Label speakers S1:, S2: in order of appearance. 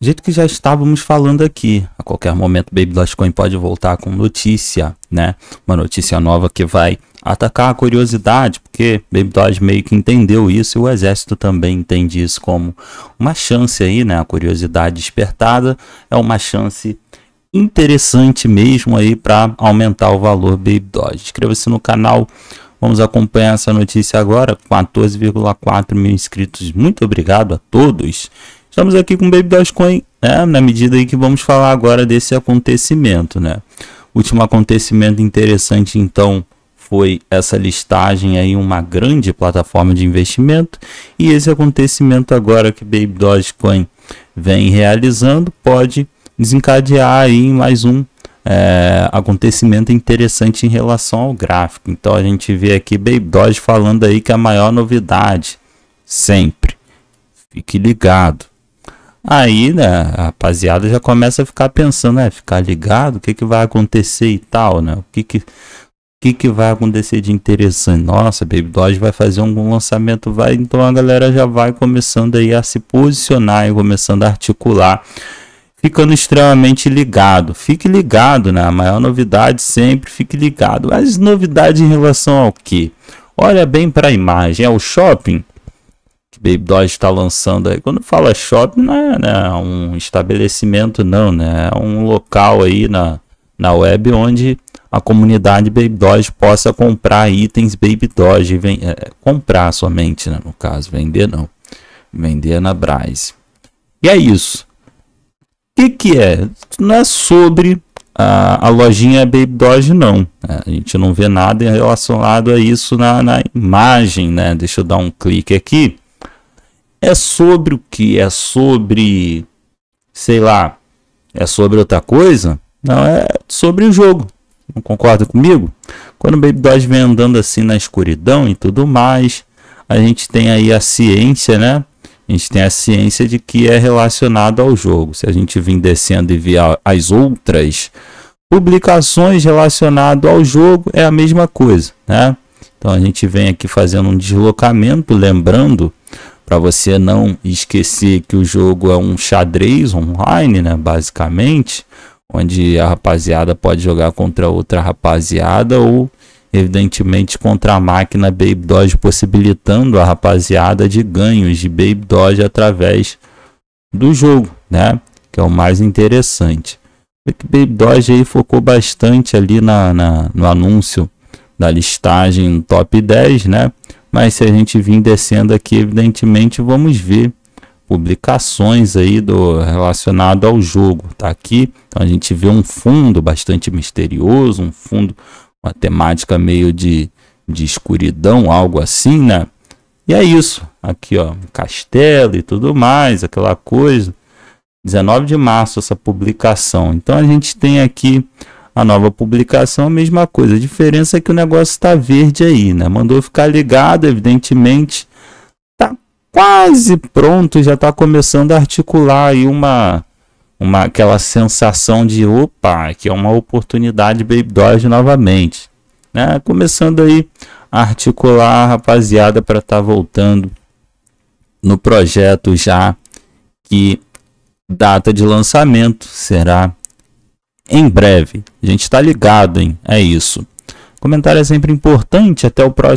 S1: jeito que já estávamos falando aqui, a qualquer momento Baby Dogecoin pode voltar com notícia, né? Uma notícia nova que vai atacar a curiosidade, porque Baby Doge meio que entendeu isso e o exército também entende isso como uma chance aí, né? A curiosidade despertada é uma chance interessante mesmo aí para aumentar o valor Baby Doge. Inscreva-se no canal. Vamos acompanhar essa notícia agora. 14,4 mil inscritos. Muito obrigado a todos. Estamos aqui com o Baby Dogecoin, né? na medida em que vamos falar agora desse acontecimento, né? Último acontecimento interessante, então, foi essa listagem aí, uma grande plataforma de investimento, e esse acontecimento agora que Baby Dogecoin vem realizando pode desencadear aí mais um é, acontecimento interessante em relação ao gráfico. Então a gente vê aqui Baby Doge falando aí que a maior novidade sempre. Fique ligado. Aí, né, a rapaziada já começa a ficar pensando, né, ficar ligado, o que que vai acontecer e tal, né? O que que o que, que vai acontecer de interessante? Nossa, Baby Doge vai fazer um lançamento, vai. Então a galera já vai começando aí a se posicionar e começando a articular, ficando extremamente ligado. Fique ligado, né? A maior novidade sempre, fique ligado. Mas novidade em relação ao que? Olha bem para a imagem, é o shopping. Baby Doge está lançando aí. Quando fala shopping, não é, né, um estabelecimento, não, né? É um local aí na, na web onde a comunidade Baby Doge possa comprar itens Baby Doge. Vem, é, comprar somente, né, no caso, vender não. Vender na Braz. E é isso. O que, que é? Não é sobre a, a lojinha Baby Doge, não. É, a gente não vê nada relacionado a isso na, na imagem, né? Deixa eu dar um clique aqui. É sobre o que? É sobre, sei lá, é sobre outra coisa? Não, é sobre o jogo. Não concorda comigo? Quando o Baby Dodge vem andando assim na escuridão e tudo mais, a gente tem aí a ciência, né? A gente tem a ciência de que é relacionado ao jogo. Se a gente vir descendo e ver as outras publicações relacionadas ao jogo, é a mesma coisa, né? Então a gente vem aqui fazendo um deslocamento, lembrando para você não esquecer que o jogo é um xadrez online, né, basicamente, onde a rapaziada pode jogar contra outra rapaziada ou evidentemente contra a máquina Baby Doge possibilitando a rapaziada de ganhos de Baby Doge através do jogo, né? Que é o mais interessante. Porque Baby Doge aí focou bastante ali na, na, no anúncio da listagem top 10, né? Mas se a gente vir descendo aqui, evidentemente vamos ver publicações aí do relacionado ao jogo, tá aqui. Então a gente vê um fundo bastante misterioso, um fundo uma temática meio de, de escuridão, algo assim, né? E é isso. Aqui, ó, castelo e tudo mais, aquela coisa. 19 de março essa publicação. Então a gente tem aqui a nova publicação a mesma coisa. A diferença é que o negócio está verde aí, né? Mandou ficar ligado, evidentemente. Tá quase pronto, já está começando a articular aí uma uma aquela sensação de opa, que é uma oportunidade Baby novamente, né? Começando aí a articular a rapaziada para estar tá voltando no projeto já que data de lançamento será em breve. A gente está ligado, hein? É isso. Comentário é sempre importante. Até o próximo.